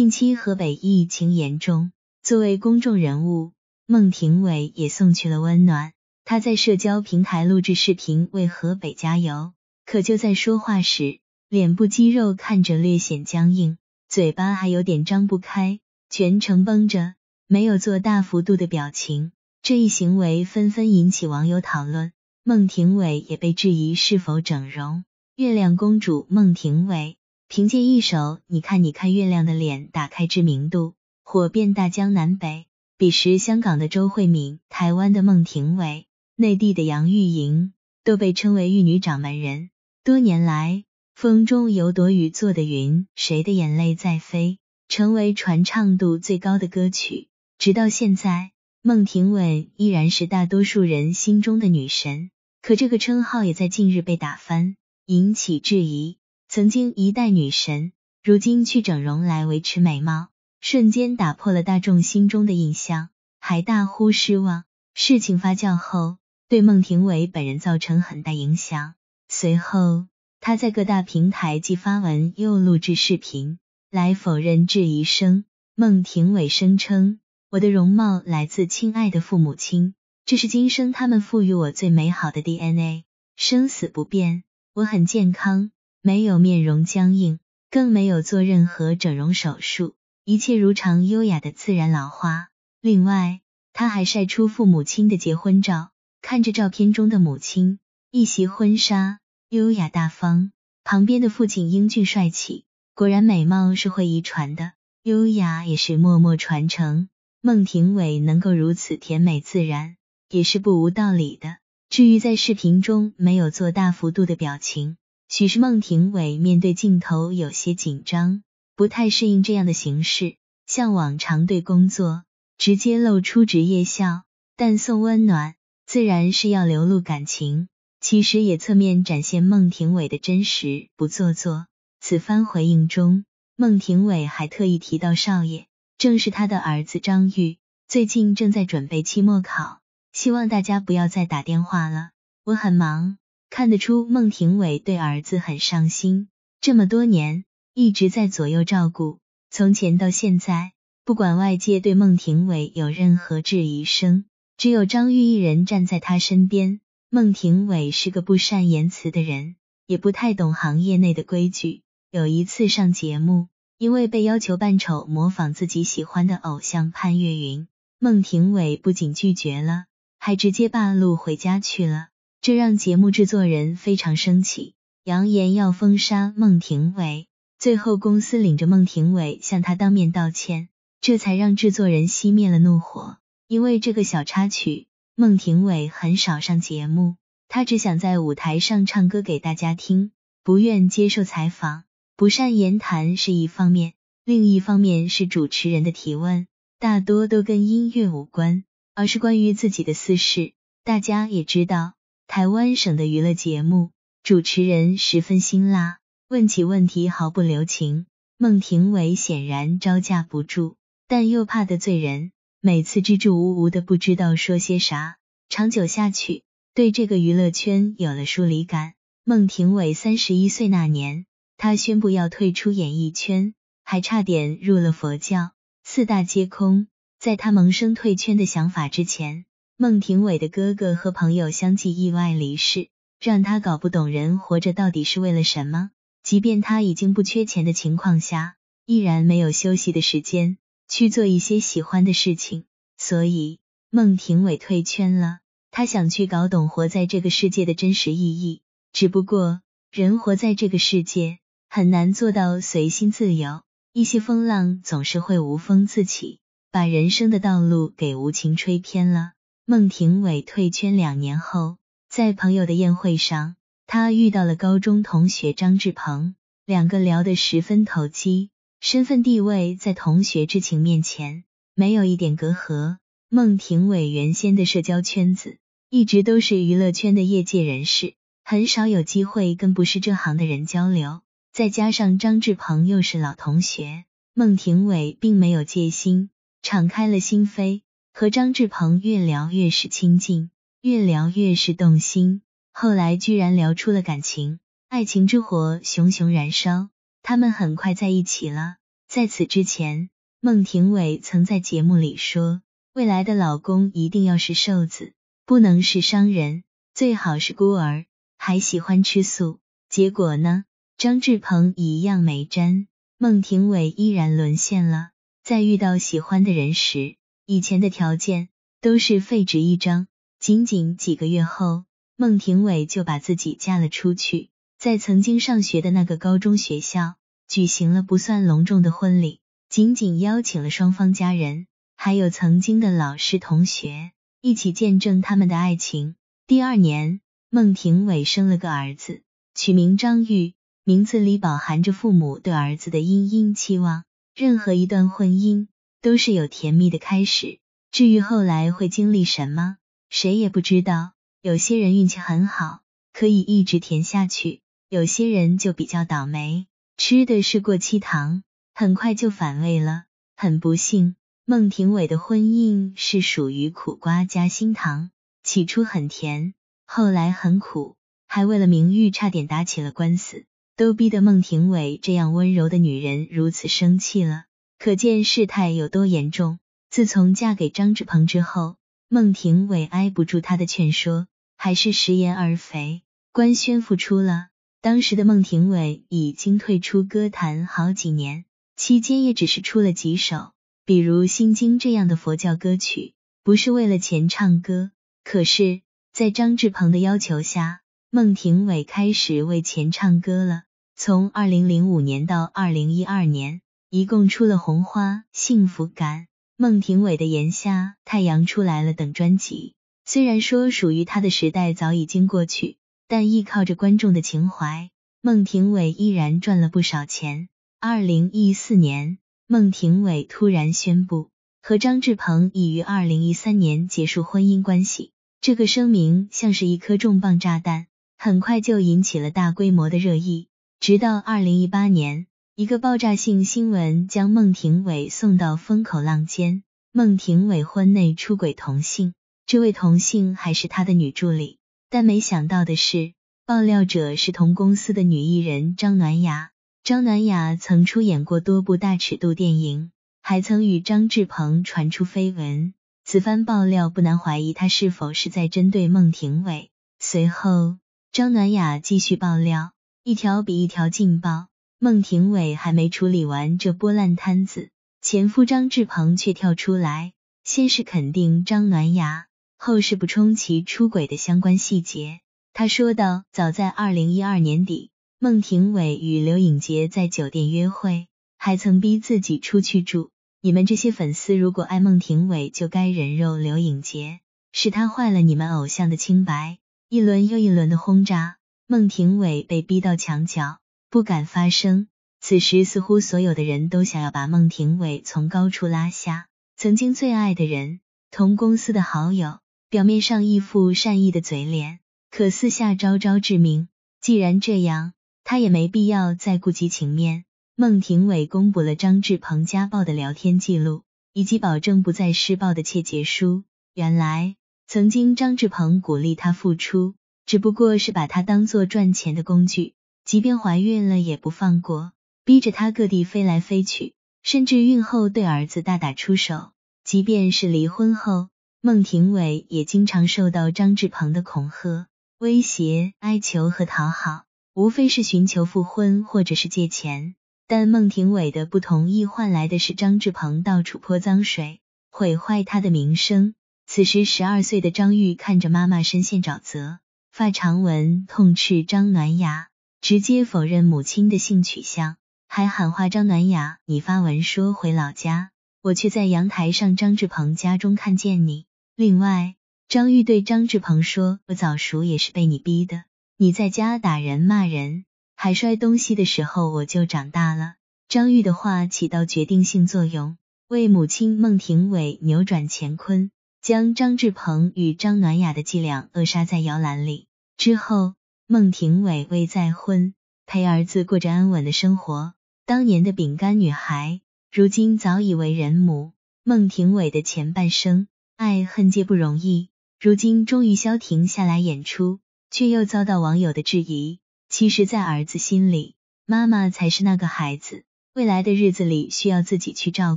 近期河北疫情严重，作为公众人物，孟庭苇也送去了温暖。他在社交平台录制视频为河北加油，可就在说话时，脸部肌肉看着略显僵硬，嘴巴还有点张不开，全程绷着，没有做大幅度的表情。这一行为纷纷引起网友讨论，孟庭苇也被质疑是否整容。月亮公主孟庭苇。凭借一首《你看，你看月亮的脸》，打开知名度，火遍大江南北。彼时，香港的周慧敏、台湾的孟庭苇、内地的杨钰莹，都被称为玉女掌门人。多年来，《风中有朵雨做的云》，谁的眼泪在飞，成为传唱度最高的歌曲。直到现在，孟庭苇依然是大多数人心中的女神。可这个称号也在近日被打翻，引起质疑。曾经一代女神，如今去整容来维持美貌，瞬间打破了大众心中的印象，还大呼失望。事情发酵后，对孟庭苇本人造成很大影响。随后，她在各大平台既发文又录制视频来否认质疑声。孟庭苇声称：“我的容貌来自亲爱的父母亲，这是今生他们赋予我最美好的 DNA，生死不变，我很健康。”没有面容僵硬，更没有做任何整容手术，一切如常，优雅的自然老花。另外，他还晒出父母亲的结婚照，看着照片中的母亲一袭婚纱，优雅大方，旁边的父亲英俊帅气，果然美貌是会遗传的，优雅也是默默传承。孟庭苇能够如此甜美自然，也是不无道理的。至于在视频中没有做大幅度的表情。许是孟庭苇面对镜头有些紧张，不太适应这样的形式，像往常对工作直接露出职业笑，但送温暖自然是要流露感情，其实也侧面展现孟庭苇的真实不做作。此番回应中，孟庭苇还特意提到少爷正是他的儿子张玉，最近正在准备期末考，希望大家不要再打电话了，我很忙。看得出孟庭苇对儿子很上心，这么多年一直在左右照顾。从前到现在，不管外界对孟庭苇有任何质疑声，只有张玉一人站在他身边。孟庭苇是个不善言辞的人，也不太懂行业内的规矩。有一次上节目，因为被要求扮丑模仿自己喜欢的偶像潘越云，孟庭苇不仅拒绝了，还直接半路回家去了。这让节目制作人非常生气，扬言要封杀孟庭苇。最后，公司领着孟庭苇向他当面道歉，这才让制作人熄灭了怒火。因为这个小插曲，孟庭苇很少上节目，他只想在舞台上唱歌给大家听，不愿接受采访。不善言谈是一方面，另一方面是主持人的提问大多都跟音乐无关，而是关于自己的私事。大家也知道。台湾省的娱乐节目主持人十分辛辣，问起问题毫不留情。孟庭苇显然招架不住，但又怕得罪人，每次支支吾吾的，不知道说些啥。长久下去，对这个娱乐圈有了疏离感。孟庭苇三十一岁那年，他宣布要退出演艺圈，还差点入了佛教，四大皆空。在他萌生退圈的想法之前。孟庭苇的哥哥和朋友相继意外离世，让他搞不懂人活着到底是为了什么。即便他已经不缺钱的情况下，依然没有休息的时间去做一些喜欢的事情。所以孟庭苇退圈了。他想去搞懂活在这个世界的真实意义。只不过人活在这个世界，很难做到随心自由。一些风浪总是会无风自起，把人生的道路给无情吹偏了。孟庭苇退圈两年后，在朋友的宴会上，他遇到了高中同学张志鹏，两个聊得十分投机，身份地位在同学之情面前没有一点隔阂。孟庭苇原先的社交圈子一直都是娱乐圈的业界人士，很少有机会跟不是这行的人交流，再加上张志鹏又是老同学，孟庭苇并没有戒心，敞开了心扉。和张志鹏越聊越是亲近，越聊越是动心，后来居然聊出了感情，爱情之火熊熊燃烧，他们很快在一起了。在此之前，孟庭苇曾在节目里说，未来的老公一定要是瘦子，不能是商人，最好是孤儿，还喜欢吃素。结果呢，张志鹏一样没沾，孟庭苇依然沦陷了。在遇到喜欢的人时。以前的条件都是废纸一张，仅仅几个月后，孟庭苇就把自己嫁了出去，在曾经上学的那个高中学校举行了不算隆重的婚礼，仅仅邀请了双方家人，还有曾经的老师同学一起见证他们的爱情。第二年，孟庭苇生了个儿子，取名张玉，名字里饱含着父母对儿子的殷殷期望。任何一段婚姻。都是有甜蜜的开始，至于后来会经历什么，谁也不知道。有些人运气很好，可以一直甜下去；有些人就比较倒霉，吃的是过期糖，很快就反胃了。很不幸，孟庭苇的婚姻是属于苦瓜加心糖，起初很甜，后来很苦，还为了名誉差点打起了官司，都逼得孟庭苇这样温柔的女人如此生气了。可见事态有多严重。自从嫁给张志鹏之后，孟庭苇挨不住他的劝说，还是食言而肥，官宣复出了。当时的孟庭苇已经退出歌坛好几年，期间也只是出了几首，比如《心经》这样的佛教歌曲，不是为了钱唱歌。可是，在张志鹏的要求下，孟庭苇开始为钱唱歌了。从二零零五年到二零一二年。一共出了《红花》《幸福感》《孟庭苇的炎夏》《太阳出来了》等专辑。虽然说属于他的时代早已经过去，但依靠着观众的情怀，孟庭苇依然赚了不少钱。二零一四年，孟庭苇突然宣布和张志鹏已于二零一三年结束婚姻关系，这个声明像是一颗重磅炸弹，很快就引起了大规模的热议。直到二零一八年。一个爆炸性新闻将孟庭苇送到风口浪尖。孟庭苇婚内出轨同性，这位同性还是她的女助理。但没想到的是，爆料者是同公司的女艺人张暖雅。张暖雅曾出演过多部大尺度电影，还曾与张志鹏传出绯闻。此番爆料不难怀疑她是否是在针对孟庭苇。随后，张暖雅继续爆料，一条比一条劲爆。孟庭苇还没处理完这波烂摊子，前夫张志鹏却跳出来。先是肯定张暖雅，后是补充其出轨的相关细节。他说道：“早在二零一二年底，孟庭苇与刘颖杰在酒店约会，还曾逼自己出去住。你们这些粉丝如果爱孟庭苇，就该人肉刘颖杰，是他坏了你们偶像的清白。”一轮又一轮的轰炸，孟庭苇被逼到墙角。不敢发声。此时，似乎所有的人都想要把孟庭苇从高处拉下。曾经最爱的人，同公司的好友，表面上一副善意的嘴脸，可私下招招致命。既然这样，他也没必要再顾及情面。孟庭苇公布了张志鹏家暴的聊天记录，以及保证不再施暴的切结书。原来，曾经张志鹏鼓励他复出，只不过是把他当做赚钱的工具。即便怀孕了也不放过，逼着她各地飞来飞去，甚至孕后对儿子大打出手。即便是离婚后，孟庭苇也经常受到张志鹏的恐吓、威胁、哀求和讨好，无非是寻求复婚或者是借钱。但孟庭苇的不同意换来的是张志鹏到处泼脏水，毁坏他的名声。此时十二岁的张玉看着妈妈深陷沼泽，发长文痛斥张暖雅。直接否认母亲的性取向，还喊话张暖雅：“你发文说回老家，我却在阳台上张志鹏家中看见你。”另外，张玉对张志鹏说：“我早熟也是被你逼的，你在家打人骂人还摔东西的时候，我就长大了。”张玉的话起到决定性作用，为母亲孟庭苇扭转乾坤，将张志鹏与张暖雅的伎俩扼杀在摇篮里。之后。孟庭苇未再婚，陪儿子过着安稳的生活。当年的饼干女孩，如今早已为人母。孟庭苇的前半生，爱恨皆不容易。如今终于消停下来演出，却又遭到网友的质疑。其实，在儿子心里，妈妈才是那个孩子。未来的日子里，需要自己去照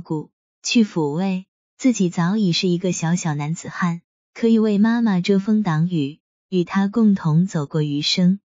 顾，去抚慰。自己早已是一个小小男子汉，可以为妈妈遮风挡雨。与他共同走过余生。